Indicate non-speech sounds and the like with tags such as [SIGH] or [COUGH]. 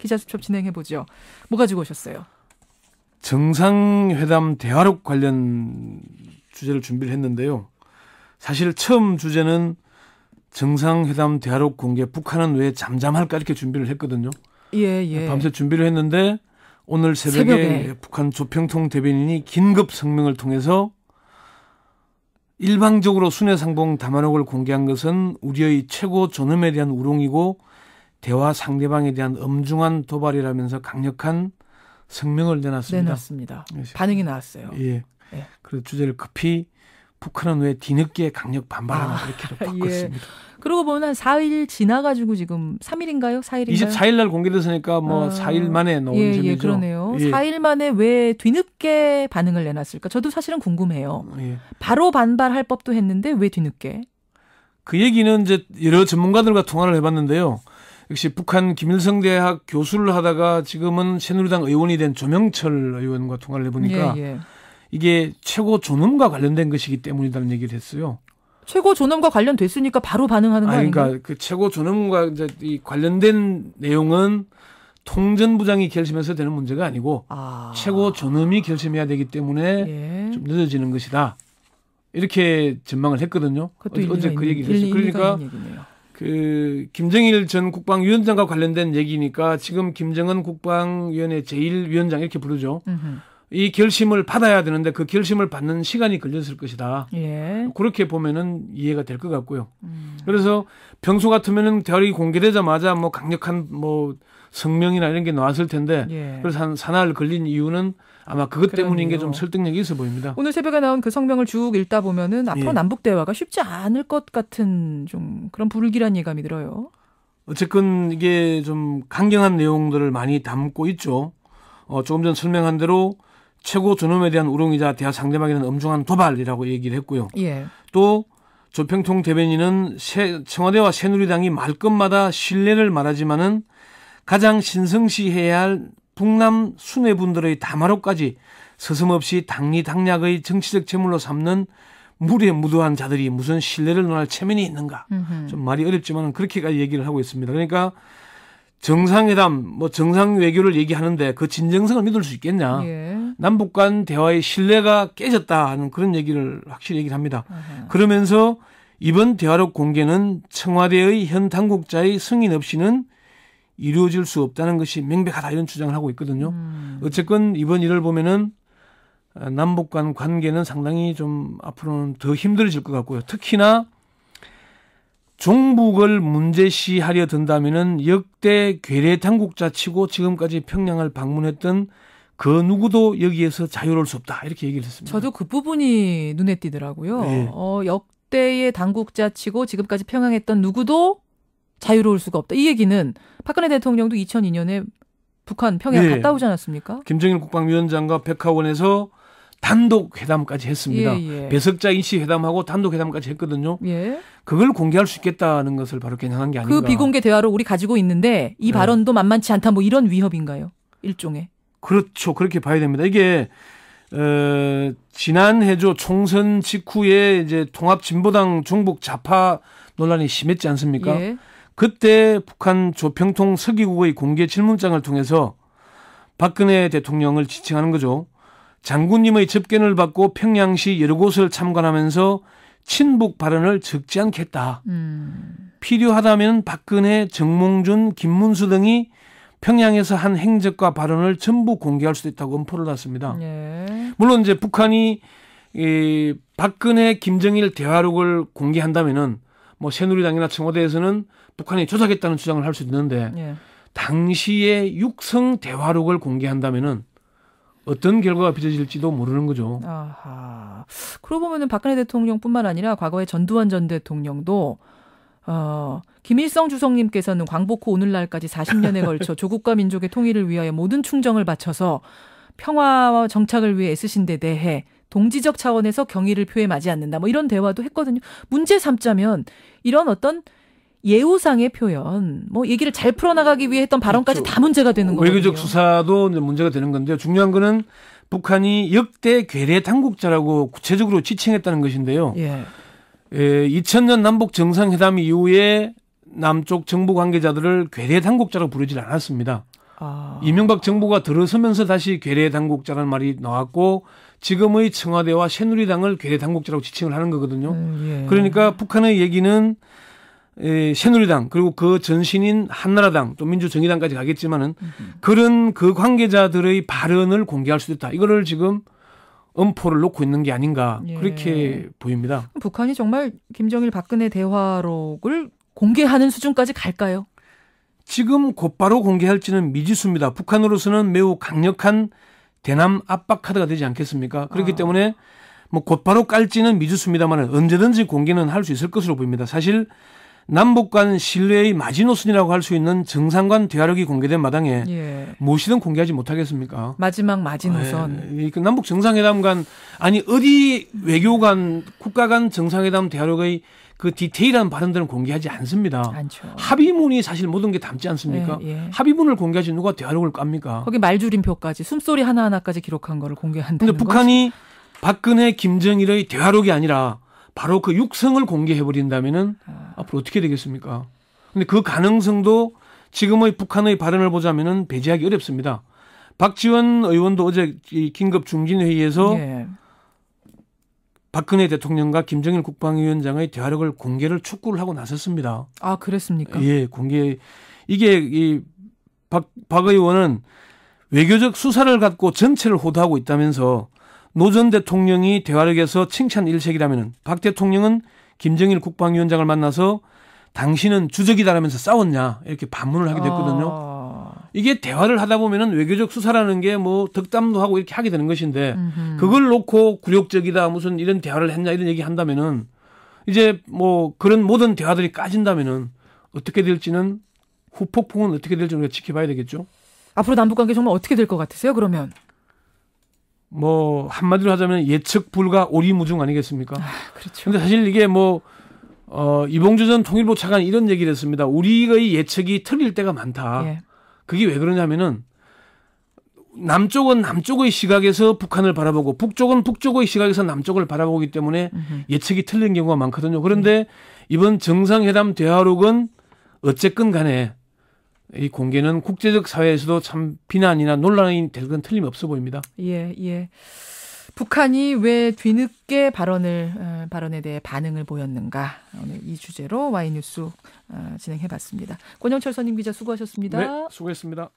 기자수첩 진행해 보죠. 뭐 가지고 오셨어요? 정상회담 대화록 관련 주제를 준비를 했는데요. 사실 처음 주제는 정상회담 대화록 공개 북한은 왜 잠잠할까 이렇게 준비를 했거든요. 예, 예. 밤새 준비를 했는데 오늘 새벽에, 새벽에, 북한 조평통 대변인이 긴급 성명을 통해서 일방적으로 순회상봉 담화록을 공개한 것은 우리의 최고 존엄에 대한 우롱이고 대화 상대방에 대한 엄중한 도발이라면서 강력한 성명을 내놨습니다. 내놨습니다. 예, 반응이 나왔어요. 예. 예. 그래서 주제를 급히 북한은 왜 뒤늦게 강력 반발하나 아, 이렇게 [LAUGHS] 예. 바꿨습니다. 예. 그러고 보면 한 4일 지나가지고 지금 3일인가요? 4일인가요? 24일 날 공개됐으니까 뭐 아, 4일 만에 나온 예, 예, 셈이죠. 예, 그러네요. 예. 4일 만에 왜 뒤늦게 반응을 내놨을까? 저도 사실은 궁금해요. 예. 바로 반발할 법도 했는데 왜 뒤늦게? 그 얘기는 이제 여러 전문가들과 통화를 해봤는데요. 역시 북한 김일성 대학 교수를 하다가 지금은 새누리당 의원이 된 조명철 의원과 통화를 해보니까 예, 예. 이게 최고 존엄과 관련된 것이기 때문이라는 얘기를 했어요. 최고 존엄과 관련됐으니까 바로 반응하는 거 아닌가? 그러니까 그 최고 존엄과 이제 이 관련된 내용은 통전부장이 결심해서 되는 문제가 아니고 아. 최고 존엄이 결심해야 되기 때문에 예. 좀 늦어지는 것이다. 이렇게 전망을 했거든요. 어제, 그 얘기를 했어요. 그러니까 그 김정일 전 국방위원장과 관련된 얘기니까 지금 김정은 국방위원회 제1위원장 이렇게 부르죠. 으흠. 이 결심을 받아야 되는데 그 결심을 받는 시간이 걸렸을 것이다. 예. 그렇게 보면은 이해가 될 것 같고요. 음. 그래서 평소 같으면은 대화력이 공개되자마자 뭐 강력한 뭐 성명이나 이런 게 나왔을 텐데 예. 그래서 한사나 걸린 이유는 아마 그것 때문인 게 좀 설득력이 있어 보입니다. 오늘 새벽에 나온 그 성명을 쭉 읽다 보면은 앞으로 예. 남북 대화가 쉽지 않을 것 같은 좀 그런 불길한 예감이 들어요. 어쨌건 이게 좀 강경한 내용들을 많이 담고 있죠. 어, 조금 전 설명한 대로 최고 두놈에 대한 우롱이자 대화 상대방에는 엄중한 도발이라고 얘기를 했고요. 예. 또 조평통 대변인은 새, 청와대와 새누리당이 말끝마다 신뢰를 말하지만은 가장 신성시해야 할 북남 순회분들의 담화로까지 서슴없이 당리당략의 정치적 재물로 삼는 무례 무도한 자들이 무슨 신뢰를 논할 체면이 있는가. 음흠. 좀 말이 어렵지만 그렇게까지 얘기를 하고 있습니다. 그러니까 정상회담, 뭐 정상 외교를 얘기하는데 그 진정성을 믿을 수 있겠냐. 예. 남북 간 대화의 신뢰가 깨졌다 하는 그런 얘기를 확실히 얘기를 합니다. 그러면서 이번 대화록 공개는 청와대의 현 당국자의 승인 없이는 이루어질 수 없다는 것이 명백하다 이런 주장을 하고 있거든요. 음. 어쨌건 이번 일을 보면은 남북 간 관계는 상당히 좀 앞으로는 더 힘들어질 것 같고요. 특히나 종북을 문제시하려 든다면은 역대 괴뢰 당국자치고 지금까지 평양을 방문했던 그 누구도 여기에서 자유로울 수 없다 이렇게 얘기를 했습니다. 저도 그 부분이 눈에 띄더라고요. 네. 어, 역대의 당국자치고 지금까지 평양했던 누구도 자유로울 수가 없다. 이 얘기는 박근혜 대통령도 2002년에 북한 평양 네. 갔다 오지 않았습니까? 김정일 국방위원장과 백화원에서 단독 회담까지 했습니다. 예, 예. 배석자 인시 회담하고 단독 회담까지 했거든요. 예. 그걸 공개할 수 있겠다는 것을 바로 겨냥한 게 그 아닌가. 그 비공개 대화를 우리 가지고 있는데 이 네. 발언도 만만치 않다 뭐 이런 위협인가요? 일종의. 그렇죠. 그렇게 봐야 됩니다. 이게 어, 지난해죠 총선 직후에 이제 통합 진보당 종북 좌파 논란이 심했지 않습니까? 예. 그때 북한 조평통 서기국의 공개 질문장을 통해서 박근혜 대통령을 지칭하는 거죠. 장군님의 접견을 받고 평양시 여러 곳을 참관하면서 친북 발언을 적지 않겠다. 음. 필요하다면 박근혜, 정몽준, 김문수 등이 평양에서 한 행적과 발언을 전부 공개할 수도 있다고 엄포를 놨습니다. 예. 네. 물론 이제 북한이 이 박근혜 김정일 대화록을 공개한다면은 뭐 새누리당이나 청와대에서는 북한이 조작했다는 주장을 할 수 있는데 예. 당시에 육성 대화록을 공개한다면은 어떤 결과가 빚어질지도 모르는 거죠. 아하. 그러고 보면은 박근혜 대통령뿐만 아니라 과거에 전두환 전 대통령도 어, 김일성 주석님께서는 광복 후 오늘날까지 40년에 걸쳐 [LAUGHS] 조국과 민족의 통일을 위하여 모든 충정을 바쳐서 평화와 정착을 위해 애쓰신 데 대해 동지적 차원에서 경의를 표해마지 않는다. 뭐 이런 대화도 했거든요. 문제 삼자면 이런 어떤 예우상의 표현, 뭐 얘기를 잘 풀어나가기 위해 했던 발언까지 그렇죠. 다 문제가 되는 거예요. 외교적 수사도 문제가 되는 건데요. 중요한 거는 북한이 역대 괴뢰 당국자라고 구체적으로 지칭했다는 것인데요. 예. 에, 예, 2000년 남북 정상회담 이후에 남쪽 정부 관계자들을 괴뢰 당국자로 부르질 않았습니다. 아... 이명박 정부가 들어서면서 다시 괴뢰 당국자라는 말이 나왔고 지금의 청와대와 새누리당을 괴뢰 당국자라고 지칭을 하는 거거든요. 음, 예. 그러니까 북한의 얘기는 에, 예, 새누리당 그리고 그 전신인 한나라당 또 민주정의당까지 가겠지만은 음 그런 그 관계자들의 발언을 공개할 수도 있다. 이거를 지금 음포를 놓고 있는 게 아닌가 예. 그렇게 보입니다. 북한이 정말 김정일 박근혜 대화록을 공개하는 수준까지 갈까요? 지금 곧바로 공개할지는 미지수입니다. 북한으로서는 매우 강력한 대남 압박 카드가 되지 않겠습니까? 그렇기 아. 때문에 뭐 곧바로 깔지는 미지수입니다만 언제든지 공개는 할 수 있을 것으로 보입니다. 사실 남북 간 신뢰의 마지노선이라고 할 수 있는 정상간 대화력이 공개된 마당에 예. 무엇이든 공개하지 못하겠습니까? 마지막 마지노선. 아, 예. 그 남북 정상회담 간 아니 어디 외교 관 국가 간 정상회담 대화력의 그 디테일한 발언들은 공개하지 않습니다. 않죠. 합의문이 사실 모든 게 담지 않습니까? 예. 예. 합의문을 공개하지 누가 대화력을 깝니까? 거기 말줄임표까지 숨소리 하나하나까지 기록한 거를 공개한다는 근데 북한이 것? 박근혜 김정일의 대화록이 아니라 바로 그 육성을 공개해 버린다면은 아. 앞으로 어떻게 되겠습니까? 근데 그 가능성도 지금의 북한의 발언을 보자면은 배제하기 어렵습니다. 박지원 의원도 어제 이 긴급 중진 회의에서 예. 박근혜 대통령과 김정일 국방위원장의 대화력을 공개를 촉구를 하고 나섰습니다. 아 그랬습니까? 예, 공개 이게 이박박 의원은 외교적 수사를 갖고 전체를 호도하고 있다면서 노 전 대통령이 대화력에서 칭찬 일색이라면은 박 대통령은 김정일 국방위원장을 만나서 당신은 주적이다라면서 싸웠냐 이렇게 반문을 하게 됐거든요. 어... 이게 대화를 하다 보면은 외교적 수사라는 게뭐 덕담도 하고 이렇게 하게 되는 것인데 음흠. 그걸 놓고 굴욕적이다 무슨 이런 대화를 했냐 이런 얘기 한다면은 이제 뭐 그런 모든 대화들이 까진다면은 어떻게 될지는 후폭풍은 어떻게 될지 우리가 지켜봐야 되겠죠. 앞으로 남북 관계 정말 어떻게 될 것 같으세요? 그러면 뭐 한마디로 하자면 예측 불가 오리무중 아니겠습니까? 아, 그렇죠. 근데 사실 이게 뭐 어, 이봉주 전 통일부 차관 이런 얘기를 했습니다. 우리의 예측이 틀릴 때가 많다. 예. 그게 왜 그러냐면은 남쪽은 남쪽의 시각에서 북한을 바라보고 북쪽은 북쪽의 시각에서 남쪽을 바라보기 때문에 음흠. 예측이 틀린 경우가 많거든요. 그런데 음. 이번 정상회담 대화록은 어쨌건 간에 이 공개는 국제적 사회에서도 참 비난이나 논란이 될 건 틀림없어 보입니다. 예, 예. 북한이 왜 뒤늦게 발언을 어, 발언에 대해 반응을 보였는가 오늘 이 주제로 와이뉴스 어, 진행해봤습니다. 권영철 선임 기자 수고하셨습니다. 네, 수고했습니다.